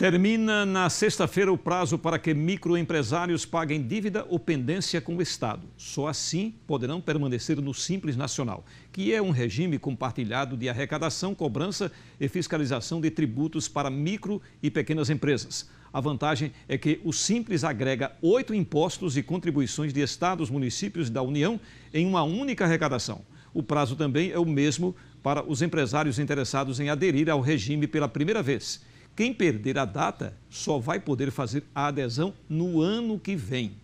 Termina na sexta-feira o prazo para que microempresários paguem dívida ou pendência com o Estado. Só assim poderão permanecer no Simples Nacional, que é um regime compartilhado de arrecadação, cobrança e fiscalização de tributos para micro e pequenas empresas. A vantagem é que o Simples agrega oito impostos e contribuições de estados, municípios e da União em uma única arrecadação. O prazo também é o mesmo para os empresários interessados em aderir ao regime pela primeira vez. Quem perder a data só vai poder fazer a adesão no ano que vem.